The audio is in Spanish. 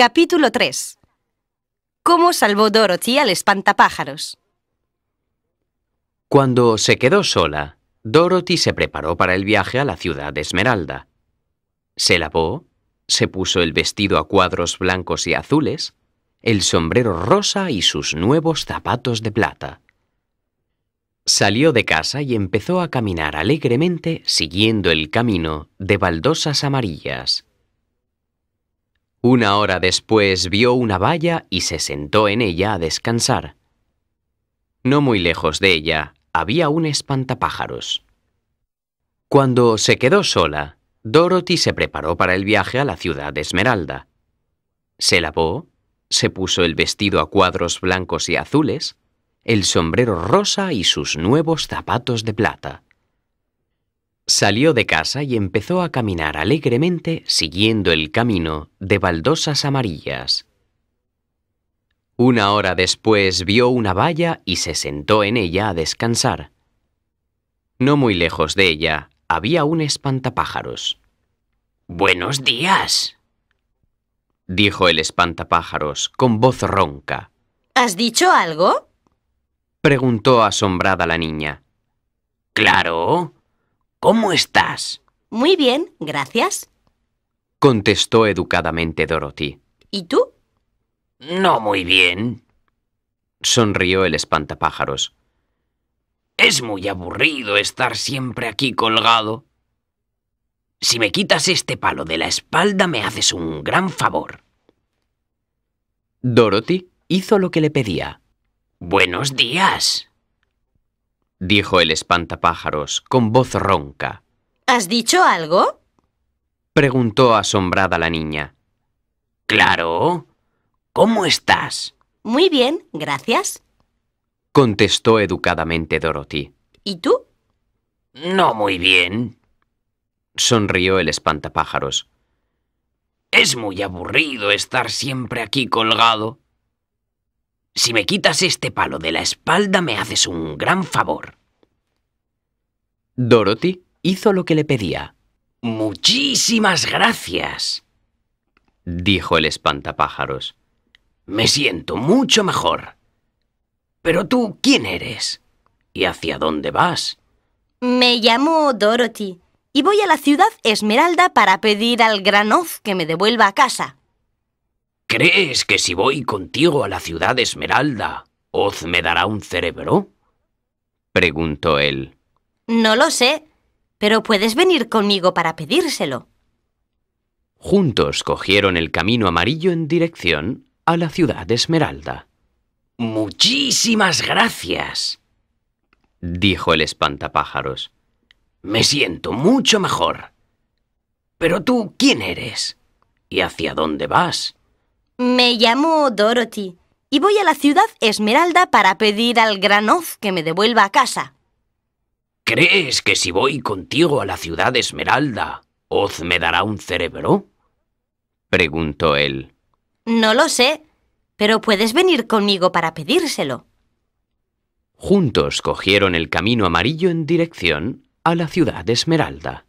Capítulo 3. ¿Cómo salvó Dorothy al espantapájaros? Cuando se quedó sola, Dorothy se preparó para el viaje a la ciudad de Esmeralda. Se lavó, se puso el vestido a cuadros blancos y azules, el sombrero rosa y sus nuevos zapatos de plata. Salió de casa y empezó a caminar alegremente siguiendo el camino de baldosas amarillas. Una hora después vio una valla y se sentó en ella a descansar. No muy lejos de ella había un espantapájaros. Cuando se quedó sola, Dorothy se preparó para el viaje a la ciudad de Esmeralda. Se lavó, se puso el vestido a cuadros blancos y azules, el sombrero rosa y sus nuevos zapatos de plata. Salió de casa y empezó a caminar alegremente siguiendo el camino de baldosas amarillas. Una hora después vio una valla y se sentó en ella a descansar. No muy lejos de ella había un espantapájaros. Buenos días, dijo el espantapájaros con voz ronca. ¿Has dicho algo? preguntó asombrada la niña. Claro, ¿Cómo estás? Muy bien, gracias. Contestó educadamente Dorothy. ¿Y tú? No muy bien. Sonrió el espantapájaros. Es muy aburrido estar siempre aquí colgado. Si me quitas este palo de la espalda me haces un gran favor. Dorothy hizo lo que le pedía. Buenos días, dijo el espantapájaros con voz ronca. ¿Has dicho algo? preguntó asombrada la niña. Claro. ¿Cómo estás? Muy bien, gracias. contestó educadamente Dorothy. ¿Y tú? No muy bien. sonrió el espantapájaros. Es muy aburrido estar siempre aquí colgado. Si me quitas este palo de la espalda me haces un gran favor. Dorothy hizo lo que le pedía. Muchísimas gracias, dijo el espantapájaros. Me siento mucho mejor. Pero tú, ¿quién eres? ¿Y hacia dónde vas? Me llamo Dorothy y voy a la ciudad Esmeralda para pedir al gran que me devuelva a casa. ¿Crees que si voy contigo a la ciudad Esmeralda, Oz me dará un cerebro? preguntó él. No lo sé, pero puedes venir conmigo para pedírselo. Juntos cogieron el camino amarillo en dirección a la ciudad Esmeralda. Muchísimas gracias, dijo el espantapájaros. Me siento mucho mejor. Pero tú, ¿quién eres? ¿Y hacia dónde vas? Me llamo Dorothy y voy a la ciudad Esmeralda para pedir al Gran Oz que me devuelva a casa. ¿Crees que si voy contigo a la ciudad Esmeralda, Oz me dará un cerebro? preguntó él. No lo sé, pero puedes venir conmigo para pedírselo. Juntos cogieron el camino amarillo en dirección a la ciudad Esmeralda.